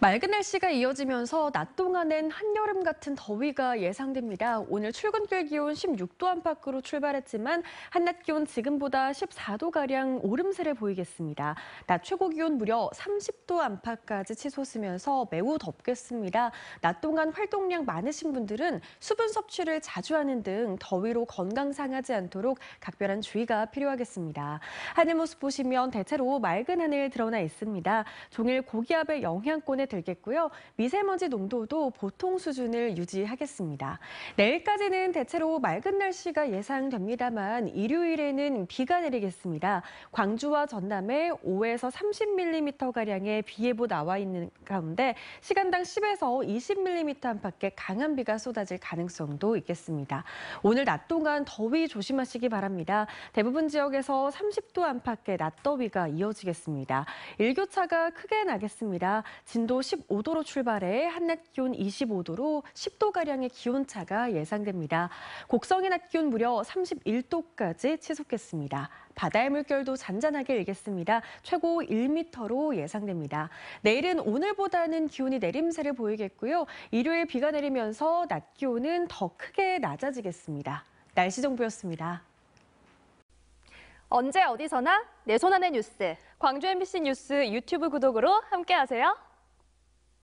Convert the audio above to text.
맑은 날씨가 이어지면서 낮 동안엔 한여름 같은 더위가 예상됩니다. 오늘 출근길 기온 16도 안팎으로 출발했지만 한낮 기온 지금보다 14도가량 오름세를 보이겠습니다. 낮 최고 기온 무려 30도 안팎까지 치솟으면서 매우 덥겠습니다. 낮 동안 활동량 많으신 분들은 수분 섭취를 자주 하는 등 더위로 건강 상하지 않도록 각별한 주의가 필요하겠습니다. 하늘 모습 보시면 대체로 맑은 하늘 드러나 있습니다. 종일 고기압의 영향권에 수준에 들겠고요. 미세먼지 농도도 보통 수준을 유지하겠습니다. 내일까지는 대체로 맑은 날씨가 예상됩니다만 일요일에는 비가 내리겠습니다. 광주와 전남에 5에서 30mm가량의 비 예보 나와 있는 가운데 시간당 10에서 20mm 안팎의 강한 비가 쏟아질 가능성도 있겠습니다. 오늘 낮 동안 더위 조심하시기 바랍니다. 대부분 지역에서 30도 안팎의 낮더위가 이어지겠습니다. 일교차가 크게 나겠습니다. 진도 오늘도 15도로 출발해 한낮 기온 25도로 10도가량의 기온차가 예상됩니다. 곡성의 낮 기온 무려 31도까지 치솟겠습니다. 바다의 물결도 잔잔하게 일겠습니다. 최고 1m로 예상됩니다. 내일은 오늘보다는 기온이 내림세를 보이겠고요. 일요일 비가 내리면서 낮 기온은 더 크게 낮아지겠습니다. 날씨 정보였습니다. 언제 어디서나 내 손안의 뉴스. 광주 MBC 뉴스 유튜브 구독으로 함께하세요.